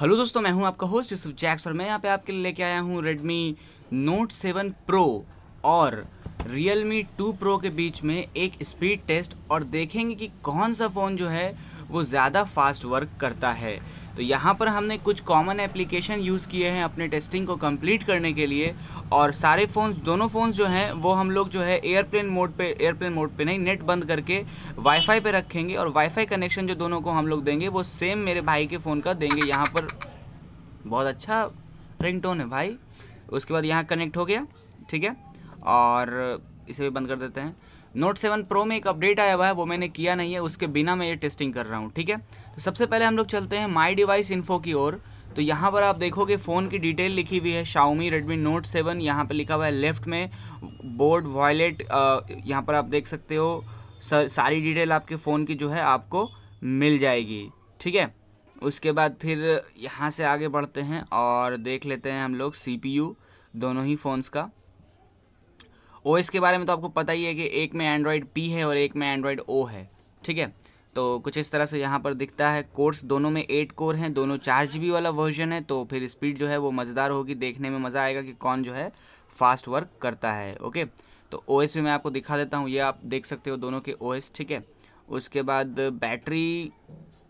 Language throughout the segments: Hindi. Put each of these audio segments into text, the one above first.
हेलो दोस्तों मैं हूं आपका होस्ट यूसुफ जैक्स और मैं यहां पे आपके लिए लेके आया हूं रेडमी नोट 7 प्रो और रियल मी टू प्रो के बीच में एक स्पीड टेस्ट और देखेंगे कि कौन सा फ़ोन जो है वो ज़्यादा फास्ट वर्क करता है तो यहाँ पर हमने कुछ कॉमन एप्लीकेशन यूज़ किए हैं अपने टेस्टिंग को कंप्लीट करने के लिए और सारे फ़ोन्स दोनों फ़ोन्स जो हैं वो हम लोग जो है एयरप्लेन मोड पे एयरप्लेन मोड पे नहीं नेट बंद करके वाईफाई पे रखेंगे और वाईफाई कनेक्शन जो दोनों को हम लोग देंगे वो सेम मेरे भाई के फ़ोन का देंगे यहाँ पर बहुत अच्छा रिंगटोन है भाई उसके बाद यहाँ कनेक्ट हो गया ठीक है और इसे भी बंद कर देते हैं नोट सेवन प्रो में एक अपडेट आया हुआ है वो मैंने किया नहीं है उसके बिना मैं ये टेस्टिंग कर रहा हूँ ठीक है तो सबसे पहले हम लोग चलते हैं माई डिवाइस इन्फो की ओर तो यहाँ पर आप देखोगे फ़ोन की डिटेल लिखी हुई है शाओमी रेडमी नोट सेवन यहाँ पर लिखा हुआ है लेफ्ट में बोर्ड वॉयलेट यहाँ पर आप देख सकते हो सारी डिटेल आपके फ़ोन की जो है आपको मिल जाएगी ठीक है उसके बाद फिर यहाँ से आगे बढ़ते हैं और देख लेते हैं हम लोग सी दोनों ही फ़ोन्स का ओ के बारे में तो आपको पता ही है कि एक में एंड्रॉयड पी है और एक में एंड्रॉयड ओ है ठीक है तो कुछ इस तरह से यहाँ पर दिखता है कोर्स दोनों में एट कोर हैं दोनों चार जी वाला वर्जन है तो फिर स्पीड जो है वो मज़ेदार होगी देखने में मज़ा आएगा कि कौन जो है फास्ट वर्क करता है ओके तो ओ एस मैं आपको दिखा देता हूँ ये आप देख सकते हो दोनों के ओ ठीक है उसके बाद बैटरी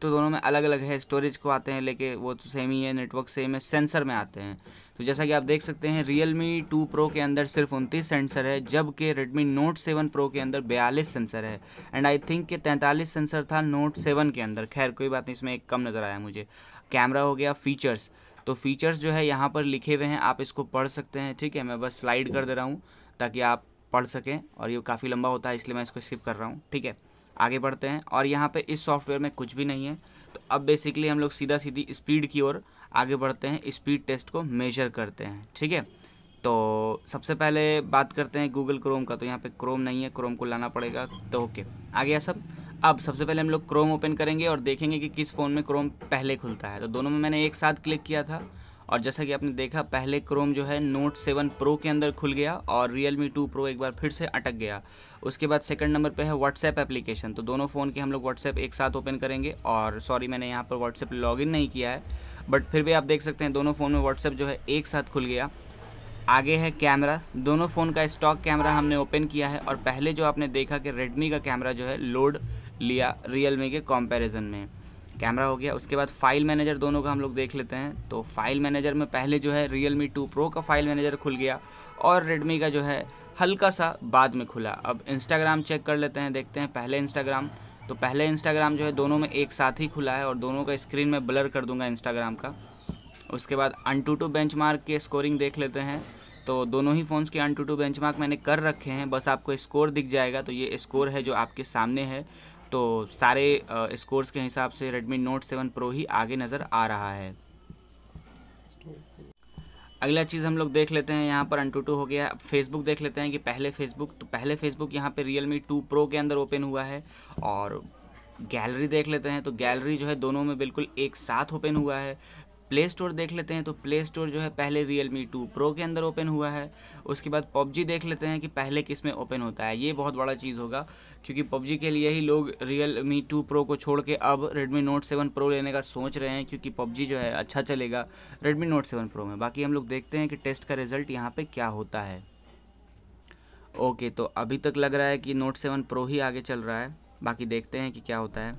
तो दोनों में अलग अलग है स्टोरेज को आते हैं लेके वो तो सेम ही है नेटवर्क सेम है सेंसर में आते हैं तो जैसा कि आप देख सकते हैं रियल मी टू प्रो के अंदर सिर्फ उनतीस सेंसर है जबकि रेडमी नोट सेवन प्रो के अंदर बयालीस सेंसर है एंड आई थिंक के तैंतालीस सेंसर था नोट सेवन के अंदर खैर कोई बात नहीं इसमें एक कम नज़र आया मुझे कैमरा हो गया फीचर्स तो फीचर्स जो है यहाँ पर लिखे हुए हैं आप इसको पढ़ सकते हैं ठीक है मैं बस स्लाइड कर दे रहा हूँ ताकि आप पढ़ सकें और ये काफ़ी लंबा होता है इसलिए मैं इसको स्किप कर रहा हूँ ठीक है आगे बढ़ते हैं और यहाँ पे इस सॉफ्टवेयर में कुछ भी नहीं है तो अब बेसिकली हम लोग सीधा सीधी स्पीड की ओर आगे बढ़ते हैं स्पीड टेस्ट को मेजर करते हैं ठीक है तो सबसे पहले बात करते हैं गूगल क्रोम का तो यहाँ पे क्रोम नहीं है क्रोम को लाना पड़ेगा तो ओके आ गया सब अब सबसे पहले हम लोग क्रोम ओपन करेंगे और देखेंगे कि किस फ़ोन में क्रोम पहले खुलता है तो दोनों में मैंने एक साथ क्लिक किया था और जैसा कि आपने देखा पहले क्रोम जो है नोट सेवन प्रो के अंदर खुल गया और रियल मी टू प्रो एक बार फिर से अटक गया उसके बाद सेकंड नंबर पे है व्हाट्सएप एप्लीकेशन तो दोनों फ़ोन के हम लोग व्हाट्सएप एक साथ ओपन करेंगे और सॉरी मैंने यहाँ पर व्हाट्सएप लॉगिन नहीं किया है बट फिर भी आप देख सकते हैं दोनों फ़ोन में व्हाट्सएप जो है एक साथ खुल गया आगे है कैमरा दोनों फ़ोन का स्टॉक कैमरा हमने ओपन किया है और पहले जो आपने देखा कि रेडमी का कैमरा जो है लोड लिया रियल मी के कॉम्पेरिजन में कैमरा हो गया उसके बाद फाइल मैनेजर दोनों का हम लोग देख लेते हैं तो फाइल मैनेजर में पहले जो है रियल मी टू प्रो का फाइल मैनेजर खुल गया और रेडमी का जो है हल्का सा बाद में खुला अब इंस्टाग्राम चेक कर लेते हैं देखते हैं पहले इंस्टाग्राम तो पहले इंस्टाग्राम जो है दोनों में एक साथ ही खुला है और दोनों का स्क्रीन में ब्लर कर दूंगा इंस्टाग्राम का उसके बाद अनटूटू मार्क के स्कोरिंग देख लेते हैं तो दोनों ही फ़ोन्स के अन टू टू बेंच मैंने कर रखे हैं बस आपको स्कोर दिख जाएगा तो ये स्कोर है जो आपके सामने है तो सारे स्कोर्स के हिसाब से रेडमी नोट सेवन प्रो ही आगे नज़र आ रहा है अगला चीज़ हम लोग देख लेते हैं यहाँ पर टू हो गया अब फेसबुक देख लेते हैं कि पहले फेसबुक तो पहले फेसबुक यहाँ पे रियल मी टू प्रो के अंदर ओपन हुआ है और गैलरी देख लेते हैं तो गैलरी जो है दोनों में बिल्कुल एक साथ ओपन हुआ है प्ले स्टोर देख लेते हैं तो प्ले स्टोर जो है पहले रियल मी टू प्रो के अंदर ओपन हुआ है उसके बाद पबजी देख लेते हैं कि पहले किस में ओपन होता है ये बहुत बड़ा चीज़ होगा क्योंकि पबजी के लिए ही लोग रियल मी टू प्रो को छोड़ के अब रेडमी नोट सेवन प्रो लेने का सोच रहे हैं क्योंकि पबजी जो है अच्छा चलेगा रेडमी नोट सेवन प्रो में बाकी हम लोग देखते हैं कि टेस्ट का रिजल्ट यहाँ पर क्या होता है ओके तो अभी तक लग रहा है कि नोट सेवन प्रो ही आगे चल रहा है बाकी देखते हैं कि क्या होता है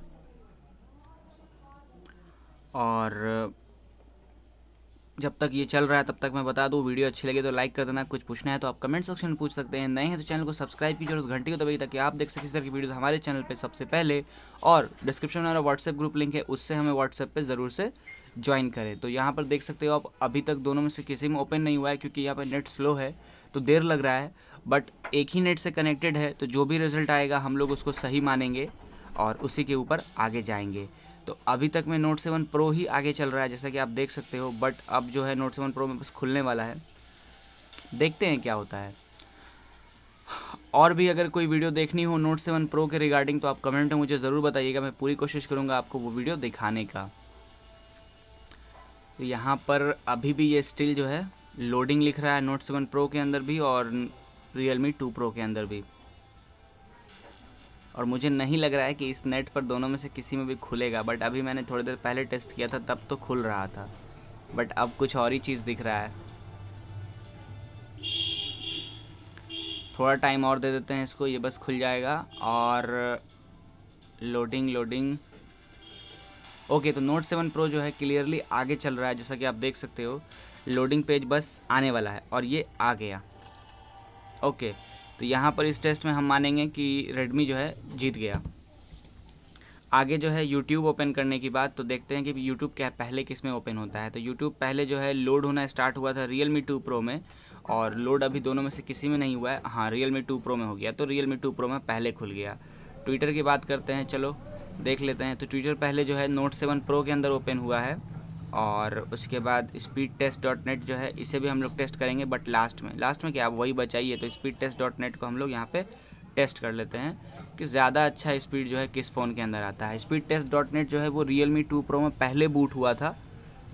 और जब तक ये चल रहा है तब तक मैं बता दूँ वीडियो अच्छी लगे तो लाइक कर देना कुछ पूछना है तो आप कमेंट सेक्शन में पूछ सकते हैं नए हैं तो चैनल को सब्सक्राइब कीजिए और उस घंटे को दबाइए ताकि आप देख सकें इस तरह की वीडियो हमारे चैनल पर सबसे पहले और डिस्क्रिप्शन में हमारा व्हाट्सएप ग्रुप लिंक है उससे हमें व्हाट्सएप पर ज़रूर से ज्वाइन करें तो यहाँ पर देख सकते हो आप अभी तक दोनों में से किसी में ओपन नहीं हुआ है क्योंकि यहाँ पर नेट स्लो है तो देर लग रहा है बट एक ही नेट से कनेक्टेड है तो जो भी रिजल्ट आएगा हम लोग उसको सही मानेंगे और उसी के ऊपर आगे जाएंगे तो अभी तक में नोट सेवन प्रो ही आगे चल रहा है जैसा कि आप देख सकते हो बट अब जो है नोट सेवन प्रो में बस खुलने वाला है देखते हैं क्या होता है और भी अगर कोई वीडियो देखनी हो नोट सेवन प्रो के रिगार्डिंग तो आप कमेंट में मुझे ज़रूर बताइएगा मैं पूरी कोशिश करूँगा आपको वो वीडियो दिखाने का तो यहाँ पर अभी भी ये स्टिल जो है लोडिंग लिख रहा है नोट सेवन प्रो के अंदर भी और रियल मी टू प्रो के अंदर भी और मुझे नहीं लग रहा है कि इस नेट पर दोनों में से किसी में भी खुलेगा बट अभी मैंने थोड़ी देर पहले टेस्ट किया था तब तो खुल रहा था बट अब कुछ और ही चीज़ दिख रहा है थोड़ा टाइम और दे देते हैं इसको ये बस खुल जाएगा और लोडिंग लोडिंग ओके तो नोट सेवन प्रो जो है क्लियरली आगे चल रहा है जैसा कि आप देख सकते हो लोडिंग पेज बस आने वाला है और ये आ गया ओके तो यहाँ पर इस टेस्ट में हम मानेंगे कि रेडमी जो है जीत गया आगे जो है यूट्यूब ओपन करने की बात तो देखते हैं कि यूट्यूब क्या पहले किस में ओपन होता है तो यूट्यूब पहले जो है लोड होना स्टार्ट हुआ था रियल मी टू प्रो में और लोड अभी दोनों में से किसी में नहीं हुआ है हाँ रियल मी टू प्रो में हो गया तो रियल मी टू प्रो में पहले खुल गया ट्विटर की बात करते हैं चलो देख लेते हैं तो ट्विटर पहले जो है नोट सेवन प्रो के अंदर ओपन हुआ है और उसके बाद स्पीड टेस्ट डॉट नेट जो है इसे भी हम लोग टेस्ट करेंगे बट लास्ट में लास्ट में क्या आप वही बचाइए तो स्पीड टेस्ट डॉट नेट को हम लोग यहाँ पे टेस्ट कर लेते हैं कि ज़्यादा अच्छा स्पीड जो है किस फ़ोन के अंदर आता है स्पीड टेस्ट डॉट नेट जो है वो रियल मी टू प्रो में पहले बूट हुआ था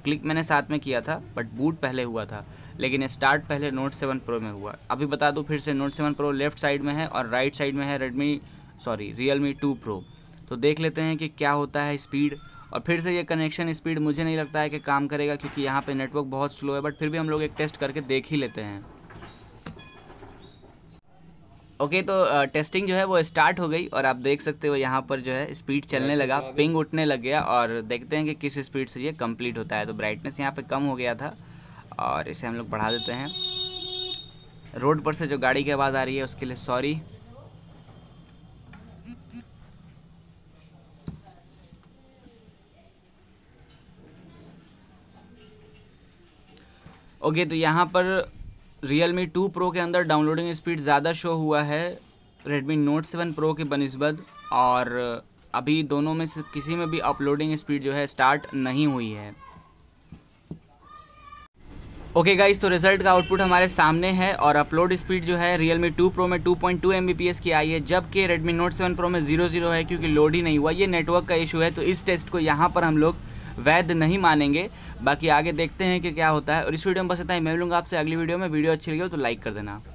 क्लिक मैंने साथ में किया था बट बूट पहले हुआ था लेकिन स्टार्ट पहले नोट सेवन प्रो में हुआ अभी बता दूँ फिर से note seven pro left side में है और राइट साइड में है Redmi sorry Realme two pro तो देख लेते हैं कि क्या होता है स्पीड और फिर से ये कनेक्शन स्पीड मुझे नहीं लगता है कि काम करेगा क्योंकि यहाँ पे नेटवर्क बहुत स्लो है बट फिर भी हम लोग एक टेस्ट करके देख ही लेते हैं ओके okay, तो टेस्टिंग जो है वो स्टार्ट हो गई और आप देख सकते हो यहाँ पर जो है स्पीड चलने लगा पिंग उठने लग गया और देखते हैं कि किस स्पीड से ये कम्प्लीट होता है तो ब्राइटनेस यहाँ पर कम हो गया था और इसे हम लोग बढ़ा देते हैं रोड पर से जो गाड़ी की आवाज़ आ रही है उसके लिए सॉरी ओके तो यहाँ पर रियल मी टू प्रो के अंदर डाउनलोडिंग स्पीड ज़्यादा शो हुआ है रेडमी नोट सेवन प्रो के बनस्बत और अभी दोनों में से किसी में भी अपलोडिंग स्पीड जो है स्टार्ट नहीं हुई है ओके okay गाइस तो रिजल्ट का आउटपुट हमारे सामने है और अपलोड स्पीड जो है रियल मी टू प्रो में 2.2 पॉइंट की आई है जबकि रेडमी नोट सेवन प्रो में जीरो जीरो है क्योंकि लोड ही नहीं हुआ ये नेटवर्क का इशू है तो इस टेस्ट को यहाँ पर हम लोग वैध नहीं मानेंगे बाकी आगे देखते हैं कि क्या होता है और इस वीडियो में बस इतना ही मैं लूँगा आपसे अगली वीडियो में वीडियो अच्छी लगी हो तो लाइक कर देना